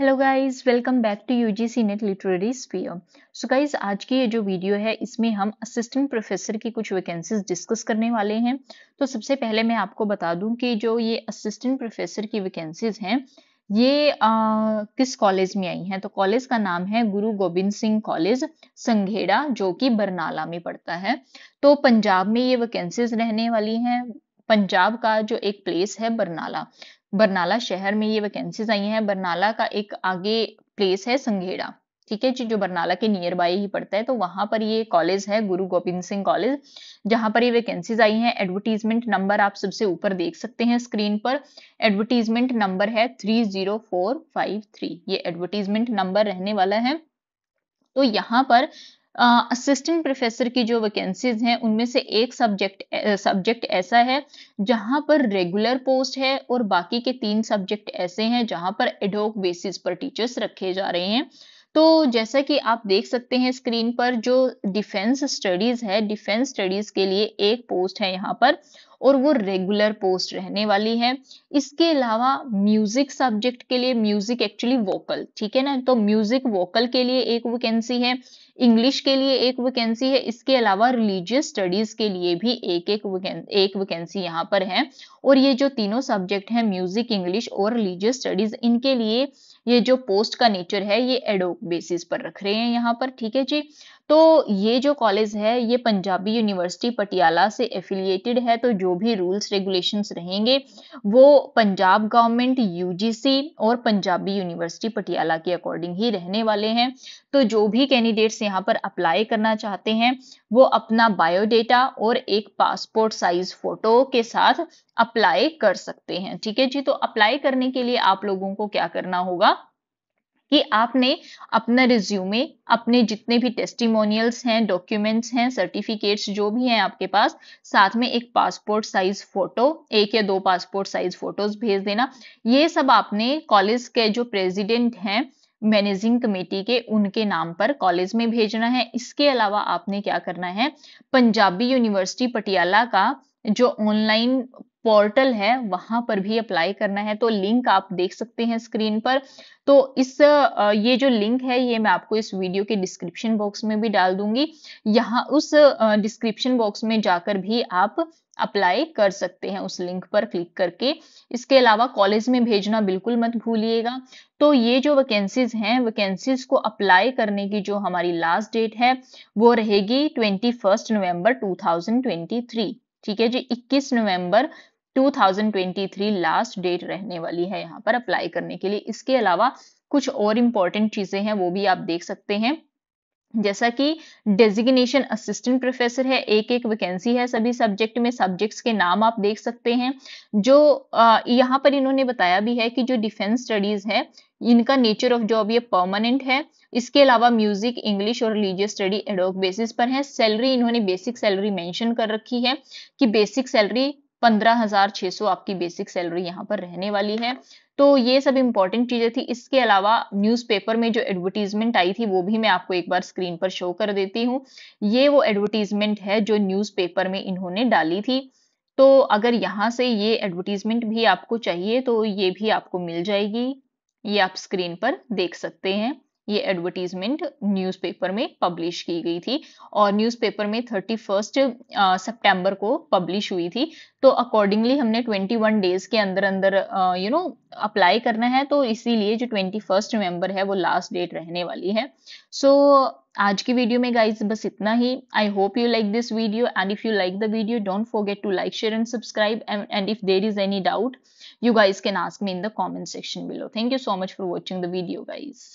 hello guys welcome back to UGC NET literary sphere so guys आज की ये जो वीडियो है इसमें हम असिस्टेंट प्रोफेसर की कुछ वैकेंसीज डिस्कस करने वाले हैं तो सबसे पहले मैं आपको बता दूं कि जो ये असिस्टेंट प्रोफेसर की वैकेंसीज हैं ये आ, किस कॉलेज में आई हैं तो कॉलेज का नाम है गुरु गोबिंद सिंह कॉलेज संघेड़ा जो कि बरनाला में पड़ता है तो पंजाब में ये वैकेंसीज रहने वाली हैं पंजाब का जो एक प्लेस है बरनाला बरनाला शहर में ये वैकेंसीज आई हैं बरनाला का एक आगे प्लेस है संघेड़ा ठीक है जो बरनाला के नियर बाई ही पड़ता है तो वहां पर ये कॉलेज है गुरु गोविंद सिंह कॉलेज जहां पर ये वैकेंसीज आई हैं एडवर्टीजमेंट नंबर आप सबसे ऊपर देख सकते हैं स्क्रीन पर एडवर्टीजमेंट नंबर है थ्री ये एडवर्टीजमेंट नंबर रहने वाला है तो यहाँ पर असिस्टेंट प्रोफेसर की जो वैकेंसीज हैं उनमें से एक सब्जेक्ट सब्जेक्ट ऐसा है जहां पर रेगुलर पोस्ट है और बाकी के तीन सब्जेक्ट ऐसे हैं जहां पर एडोक बेसिस पर टीचर्स रखे जा रहे हैं तो जैसा कि आप देख सकते हैं स्क्रीन पर जो डिफेंस स्टडीज है डिफेंस स्टडीज के लिए एक पोस्ट है यहाँ पर और वो रेगुलर पोस्ट रहने वाली है इसके अलावा म्यूजिक सब्जेक्ट के लिए म्यूजिक एक्चुअली वोकल ठीक है ना तो म्यूजिक वोकल के लिए एक वैकेंसी है इंग्लिश के लिए एक वैकेंसी है इसके अलावा रिलीजियस स्टडीज के लिए भी एक एक वैकेंसी एक वैकेंसी यहाँ पर है और ये जो तीनों सब्जेक्ट हैं म्यूजिक इंग्लिश और रिलीजियस स्टडीज इनके लिए ये जो पोस्ट का नेचर है ये एडोक बेसिस पर रख रहे हैं यहाँ पर ठीक है जी तो ये जो कॉलेज है ये पंजाबी यूनिवर्सिटी पटियाला से एफिलिएटेड है तो जो भी रूल्स रेगुलेशंस रहेंगे वो पंजाब गवर्नमेंट यूजीसी और पंजाबी यूनिवर्सिटी पटियाला के अकॉर्डिंग ही रहने वाले हैं तो जो भी कैंडिडेट्स यहाँ पर अप्लाई करना चाहते हैं वो अपना बायोडेटा और एक पासपोर्ट साइज फोटो के साथ अप्लाई कर सकते हैं ठीक है जी तो अप्लाई करने के लिए आप लोगों को क्या करना होगा कि आपने अपना रिज्यूमे अपने जितने भी टेस्टिमोनियल्स हैं डॉक्यूमेंट्स हैं सर्टिफिकेट्स जो भी हैं आपके पास साथ में एक पासपोर्ट साइज फोटो एक या दो पासपोर्ट साइज फोटोज भेज देना ये सब आपने कॉलेज के जो प्रेसिडेंट हैं मैनेजिंग कमेटी के उनके नाम पर कॉलेज में भेजना है इसके अलावा आपने क्या करना है पंजाबी यूनिवर्सिटी पटियाला का जो ऑनलाइन पोर्टल है वहां पर भी अप्लाई करना है तो लिंक आप देख सकते हैं स्क्रीन पर तो इस ये जो लिंक है ये मैं आपको इस वीडियो के डिस्क्रिप्शन बॉक्स में भी डाल दूंगी यहाँ उस डिस्क्रिप्शन बॉक्स में जाकर भी आप अप्लाई कर सकते हैं उस लिंक पर क्लिक करके इसके अलावा कॉलेज में भेजना बिल्कुल मत भूलिएगा तो ये जो वैकेंसीज हैं वैकेंसीज को अप्लाई करने की जो हमारी लास्ट डेट है वो रहेगी ट्वेंटी फर्स्ट 2023 टू ठीक है जी 21 नवंबर 2023 लास्ट डेट रहने वाली है यहाँ पर अप्लाई करने के लिए इसके अलावा कुछ और इम्पोर्टेंट चीजें हैं वो भी आप देख सकते हैं जैसा कि डेजिग्नेशन असिस्टेंट प्रोफेसर है एक एक वैकेंसी है सभी सब्जेक्ट में सब्जेक्ट्स के नाम आप देख सकते हैं जो यहाँ पर इन्होंने बताया भी है कि जो डिफेंस स्टडीज है इनका नेचर ऑफ जॉब ये परमानेंट है इसके अलावा म्यूजिक इंग्लिश और रिलीजियस स्टडी एडोक बेसिस पर है सैलरी इन्होंने बेसिक सैलरी मेंशन कर रखी है कि बेसिक सैलरी पंद्रह हजार सौ आपकी बेसिक सैलरी यहाँ पर रहने वाली है तो ये सब इंपॉर्टेंट चीजें थी इसके अलावा न्यूज़पेपर में जो एडवर्टीजमेंट आई थी वो भी मैं आपको एक बार स्क्रीन पर शो कर देती हूँ ये वो एडवर्टीजमेंट है जो न्यूज़पेपर में इन्होंने डाली थी तो अगर यहाँ से ये एडवर्टीजमेंट भी आपको चाहिए तो ये भी आपको मिल जाएगी ये आप स्क्रीन पर देख सकते हैं ये एडवर्टीजमेंट न्यूज़पेपर में पब्लिश की गई थी और न्यूज़पेपर में थर्टी फर्स्ट सितंबर को पब्लिश हुई थी तो अकॉर्डिंगली हमने 21 डेज के अंदर अंदर यू नो अप्लाई करना है तो इसीलिए जो ट्वेंटी फर्स्ट नवम्बर है वो लास्ट डेट रहने वाली है सो so, आज की वीडियो में गाइज बस इतना ही I hope you like this video and if you like the video don't forget to like share and subscribe and if there is any doubt you guys can ask me in the comment section below thank you so much for watching the video guys